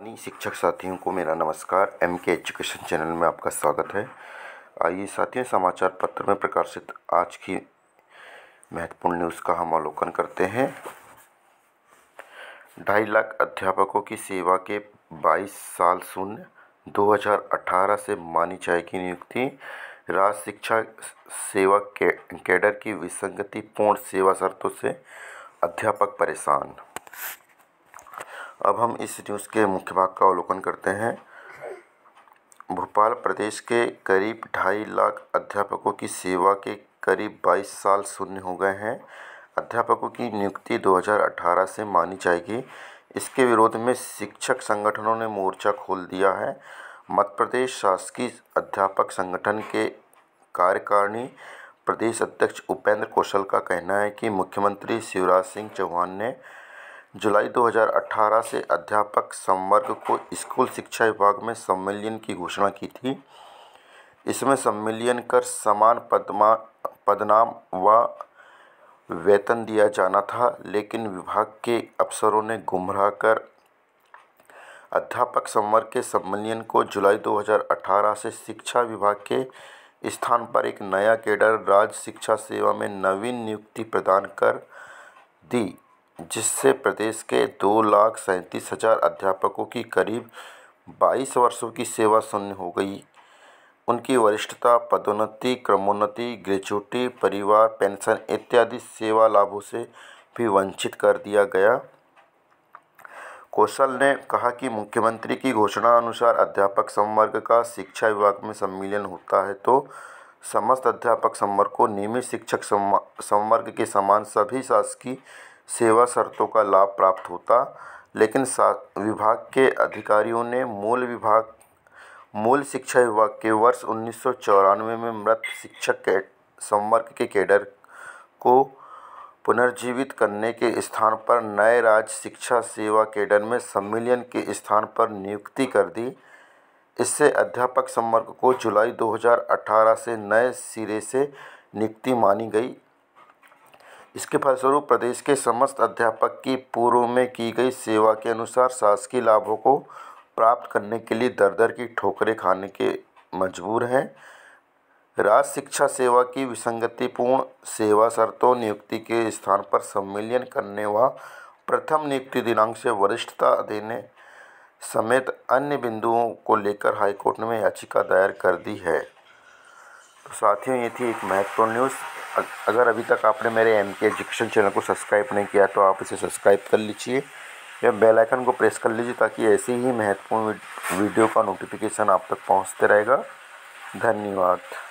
स्थानीय शिक्षक साथियों को मेरा नमस्कार एम के एजुकेशन चैनल में आपका स्वागत है आइए साथियों समाचार पत्र में प्रकाशित आज की महत्वपूर्ण न्यूज़ का हम अवलोकन करते हैं ढाई लाख अध्यापकों की सेवा के 22 साल शून्य 2018 से मानी जाएगी नियुक्ति राज्य शिक्षा सेवा के, कैडर की विसंगति पूर्ण सेवा शर्तों से अध्यापक परेशान अब हम इस न्यूज़ के मुख्य भाग का अवलोकन करते हैं भोपाल प्रदेश के करीब ढाई लाख अध्यापकों की सेवा के करीब 22 साल शून्य हो गए हैं अध्यापकों की नियुक्ति 2018 से मानी जाएगी इसके विरोध में शिक्षक संगठनों ने मोर्चा खोल दिया है मध्य प्रदेश शासकीय अध्यापक संगठन के कार्यकारिणी प्रदेश अध्यक्ष उपेंद्र कौशल का कहना है कि मुख्यमंत्री शिवराज सिंह चौहान ने जुलाई 2018 से अध्यापक संवर्ग को स्कूल शिक्षा विभाग में सम्मिलियन की घोषणा की थी इसमें सम्मिलियन कर समान पदमा पदनाम व वेतन दिया जाना था लेकिन विभाग के अफसरों ने गुमराह कर अध्यापक संवर्ग के सम्मिलियन को जुलाई 2018 से शिक्षा विभाग के स्थान पर एक नया केडर राज्य शिक्षा सेवा में नवीन नियुक्ति प्रदान कर दी जिससे प्रदेश के दो लाख सैंतीस हज़ार अध्यापकों की करीब बाईस वर्षों की सेवा शून्य हो गई उनकी वरिष्ठता पदोन्नति क्रमोन्नति ग्रेचुटी परिवार पेंशन इत्यादि सेवा लाभों से भी वंचित कर दिया गया कौशल ने कहा कि मुख्यमंत्री की घोषणा अनुसार अध्यापक संवर्ग का शिक्षा विभाग में सम्मिलन होता है तो समस्त अध्यापक संवर्ग को नियमित शिक्षक संवर्ग के समान सभी शासकीय सेवा शर्तों का लाभ प्राप्त होता लेकिन साथ विभाग के अधिकारियों ने मूल विभाग मूल शिक्षा विभाग के वर्ष उन्नीस में मृत शिक्षक के संवर्ग के कैडर को पुनर्जीवित करने के स्थान पर नए राज्य शिक्षा सेवा कैडर में सम्मिलियन के स्थान पर नियुक्ति कर दी इससे अध्यापक संवर्ग को जुलाई 2018 से नए सिरे से नियुक्ति मानी गई इसके फलस्वरूप प्रदेश के समस्त अध्यापक की पूर्व में की गई सेवा के अनुसार शासकीय लाभों को प्राप्त करने के लिए दर दर की ठोकरें खाने के मजबूर हैं राज्य शिक्षा सेवा की विसंगतिपूर्ण सेवा शर्तों नियुक्ति के स्थान पर सम्मिलियन करने व प्रथम नियुक्ति दिनांक से वरिष्ठता देने समेत अन्य बिंदुओं को लेकर हाईकोर्ट में याचिका दायर कर दी है तो साथियों ये थी एक महत्वपूर्ण न्यूज़ अगर अभी तक आपने मेरे एम के एजुकेशन चैनल को सब्सक्राइब नहीं किया तो आप इसे सब्सक्राइब कर लीजिए या बेल आइकन को प्रेस कर लीजिए ताकि ऐसे ही महत्वपूर्ण वीडियो का नोटिफिकेशन आप तक पहुंचते रहेगा धन्यवाद